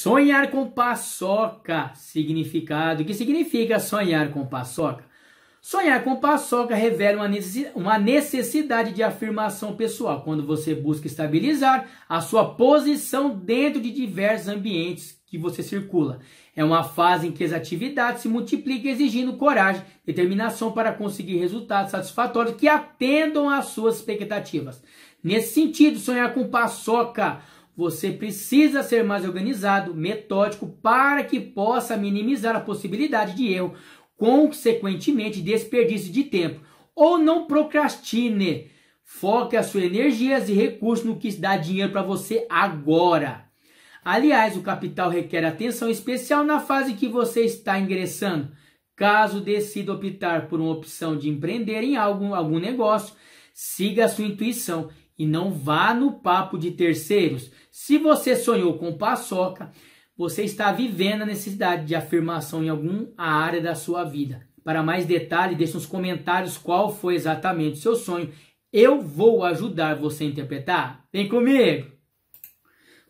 Sonhar com paçoca, significado. O que significa sonhar com paçoca? Sonhar com paçoca revela uma necessidade de afirmação pessoal, quando você busca estabilizar a sua posição dentro de diversos ambientes que você circula. É uma fase em que as atividades se multiplicam, exigindo coragem, determinação para conseguir resultados satisfatórios que atendam às suas expectativas. Nesse sentido, sonhar com paçoca você precisa ser mais organizado, metódico, para que possa minimizar a possibilidade de erro, consequentemente desperdício de tempo. Ou não procrastine. Foque as suas energias e recursos no que dá dinheiro para você agora. Aliás, o capital requer atenção especial na fase que você está ingressando. Caso decida optar por uma opção de empreender em algum, algum negócio, siga a sua intuição e não vá no papo de terceiros. Se você sonhou com paçoca, você está vivendo a necessidade de afirmação em alguma área da sua vida. Para mais detalhe, deixe nos comentários qual foi exatamente o seu sonho. Eu vou ajudar você a interpretar. Vem comigo!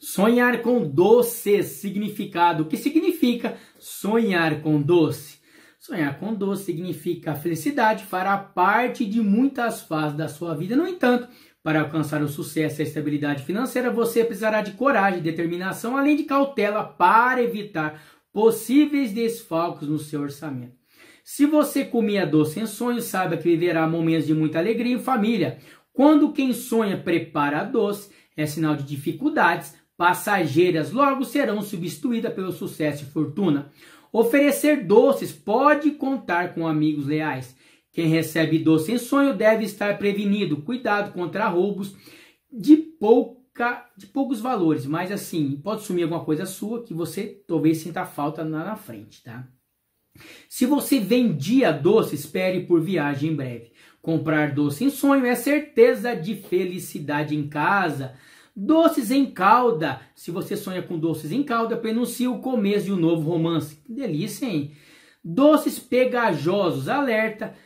Sonhar com doce significado. O que significa sonhar com doce? Sonhar com doce significa felicidade fará parte de muitas fases da sua vida. No entanto, para alcançar o sucesso e a estabilidade financeira, você precisará de coragem, determinação, além de cautela para evitar possíveis desfalques no seu orçamento. Se você comia doce em sonho, saiba que viverá momentos de muita alegria e família. Quando quem sonha prepara doce, é sinal de dificuldades passageiras, logo serão substituídas pelo sucesso e fortuna. Oferecer doces pode contar com amigos leais. Quem recebe doce em sonho deve estar prevenido. Cuidado contra roubos de pouca, de poucos valores, mas assim, pode sumir alguma coisa sua que você talvez sinta falta lá na frente, tá? Se você vendia doce, espere por viagem em breve. Comprar doce em sonho é certeza de felicidade em casa. Doces em calda. Se você sonha com doces em calda, prenuncia o começo de um novo romance. Que delícia, hein? Doces pegajosos, alerta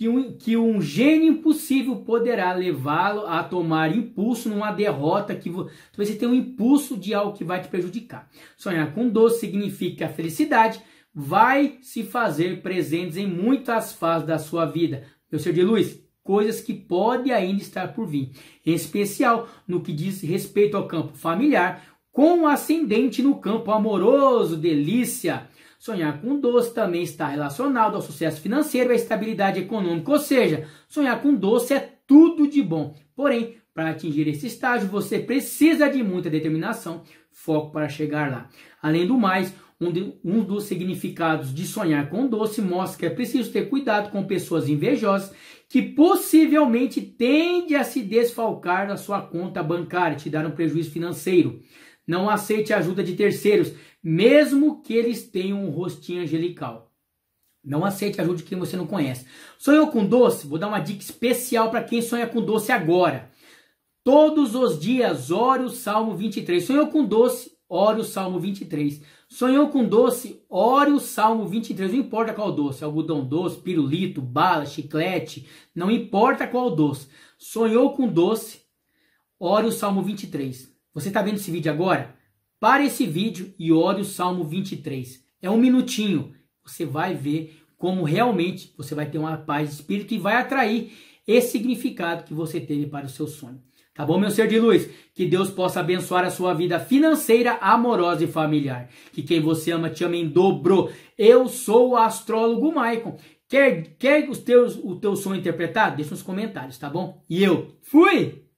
que um, que um gênio impossível poderá levá-lo a tomar impulso numa derrota que você tem um impulso de algo que vai te prejudicar. Sonhar com doce significa que a felicidade vai se fazer presentes em muitas fases da sua vida. Meu senhor de luz, coisas que podem ainda estar por vir, em especial no que diz respeito ao campo familiar, com ascendente no campo amoroso, delícia. Sonhar com doce também está relacionado ao sucesso financeiro e à estabilidade econômica, ou seja, sonhar com doce é tudo de bom. Porém, para atingir esse estágio, você precisa de muita determinação, foco para chegar lá. Além do mais, um, de, um dos significados de sonhar com doce mostra que é preciso ter cuidado com pessoas invejosas que possivelmente tende a se desfalcar da sua conta bancária, te dar um prejuízo financeiro. Não aceite a ajuda de terceiros, mesmo que eles tenham um rostinho angelical. Não aceite a ajuda de quem você não conhece. Sonhou com doce? Vou dar uma dica especial para quem sonha com doce agora. Todos os dias, ore o Salmo 23. Sonhou com doce? Ore o Salmo 23. Sonhou com doce? Ore o Salmo 23. Não importa qual doce, algodão doce, pirulito, bala, chiclete, não importa qual doce. Sonhou com doce? Ore o Salmo 23. Você está vendo esse vídeo agora? Pare esse vídeo e ore o Salmo 23. É um minutinho. Você vai ver como realmente você vai ter uma paz de espírito e vai atrair esse significado que você teve para o seu sonho. Tá bom, meu ser de luz? Que Deus possa abençoar a sua vida financeira, amorosa e familiar. Que quem você ama te ame em dobro. Eu sou o astrólogo Maicon. Quer, quer os teus, o teu sonho interpretado? Deixa nos comentários, tá bom? E eu fui!